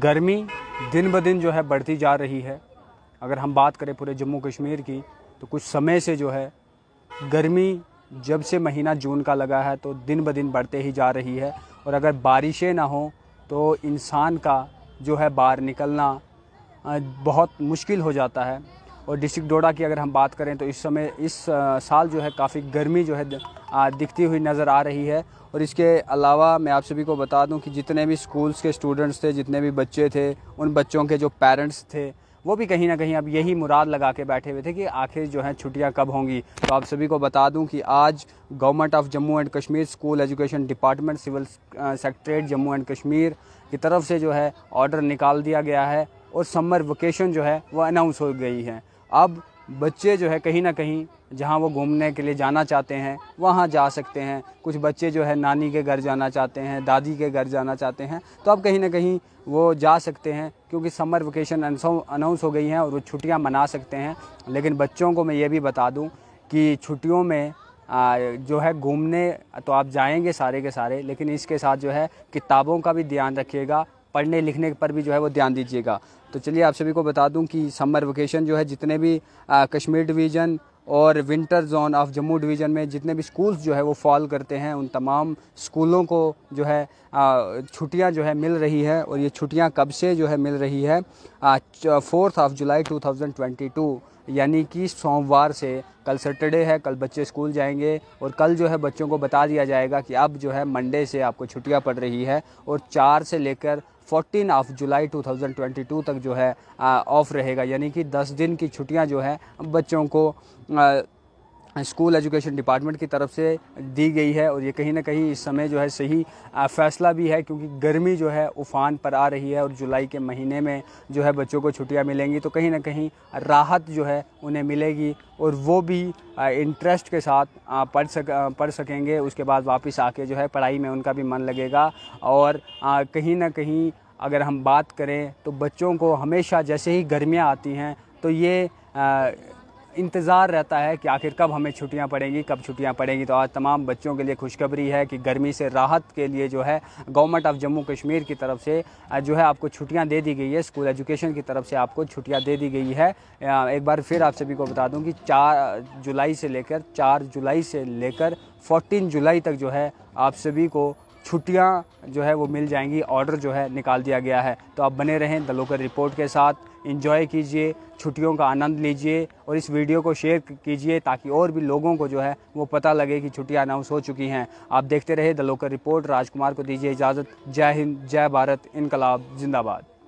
गर्मी दिन ब दिन जो है बढ़ती जा रही है अगर हम बात करें पूरे जम्मू कश्मीर की तो कुछ समय से जो है गर्मी जब से महीना जून का लगा है तो दिन ब दिन बढ़ते ही जा रही है और अगर बारिशें ना हों तो इंसान का जो है बाहर निकलना बहुत मुश्किल हो जाता है और डिस्ट्रिक्ट डोडा की अगर हम बात करें तो इस समय इस साल जो है काफ़ी गर्मी जो है दिखती हुई नज़र आ रही है और इसके अलावा मैं आप सभी को बता दूं कि जितने भी स्कूल्स के स्टूडेंट्स थे जितने भी बच्चे थे उन बच्चों के जो पेरेंट्स थे वो भी कहीं ना कहीं अब यही मुराद लगा के बैठे हुए थे कि आखिर जो है छुट्टियां कब होंगी तो आप सभी को बता दूं कि आज government of Jammu and Kashmir school education department civil secretariat Jammu and Kashmir की तरफ से जो है ऑर्डर निकाल दिया गया है और समर वकेशन जो है वह अनाउंस हो गई है अब बच्चे जो है कहीं ना कहीं जहाँ वो घूमने के लिए जाना चाहते हैं वहाँ जा सकते हैं कुछ बच्चे जो है नानी के घर जाना चाहते हैं दादी के घर जाना चाहते हैं तो अब कहीं ना कहीं वो जा सकते हैं क्योंकि समर वेकेशन अनाउंस हो गई हैं और वो छुट्टियाँ मना सकते हैं लेकिन बच्चों को मैं ये भी बता दूँ कि छुट्टियों में आ, जो है घूमने तो आप जाएंगे सारे के सारे लेकिन इसके साथ जो है किताबों का भी ध्यान रखिएगा पढ़ने लिखने पर भी जो है वो ध्यान दीजिएगा तो चलिए आप सभी को बता दूं कि समर वेकेशन जो है जितने भी आ, कश्मीर डिवीज़न और winter zone of Jammu division में जितने भी स्कूल्स जो है वो फॉल करते हैं उन तमाम स्कूलों को जो है छुट्टियां जो है मिल रही है और ये छुट्टियां कब से जो है मिल रही है फोर्थ ऑफ जुलाई 2022 यानी कि सोमवार से कल सैटरडे है कल बच्चे स्कूल जाएंगे और कल जो है बच्चों को बता दिया जाएगा कि अब जो है मंडे से आपको छुट्टियां पड़ रही है और चार से लेकर 14 ऑफ जुलाई 2022 तक जो है ऑफ़ रहेगा यानी कि 10 दिन की छुट्टियां जो है बच्चों को आ, स्कूल एजुकेशन डिपार्टमेंट की तरफ से दी गई है और ये कहीं ना कहीं इस समय जो है सही फैसला भी है क्योंकि गर्मी जो है उफान पर आ रही है और जुलाई के महीने में जो है बच्चों को छुट्टियां मिलेंगी तो कहीं ना कहीं राहत जो है उन्हें मिलेगी और वो भी इंटरेस्ट के साथ पढ़ सक पढ़ सकेंगे उसके बाद वापस आके जो है पढ़ाई में उनका भी मन लगेगा और कहीं ना कहीं अगर हम बात करें तो बच्चों को हमेशा जैसे ही गर्मियाँ आती हैं तो ये इंतज़ार रहता है कि आखिर कब हमें छुट्टियां पड़ेंगी कब छुट्टियां पड़ेंगी तो आज तमाम बच्चों के लिए खुशखबरी है कि गर्मी से राहत के लिए जो है गवर्नमेंट ऑफ जम्मू कश्मीर की तरफ से जो है आपको छुट्टियां दे दी गई है स्कूल एजुकेशन की तरफ से आपको छुट्टियां दे दी गई है एक बार फिर आप सभी को बता दूँ कि चार जुलाई से लेकर चार जुलाई से लेकर फोर्टीन जुलाई तक जो है आप सभी को छुट्टियां जो है वो मिल जाएंगी ऑर्डर जो है निकाल दिया गया है तो आप बने रहें द लोकल रिपोर्ट के साथ इन्जॉय कीजिए छुट्टियों का आनंद लीजिए और इस वीडियो को शेयर कीजिए ताकि और भी लोगों को जो है वो पता लगे कि छुट्टियां अनाउंस हो चुकी हैं आप देखते रहे द लोकल रिपोर्ट राजकुमार को दीजिए इजाज़त जय हिंद जय भारत इनकलाब जिंदाबाद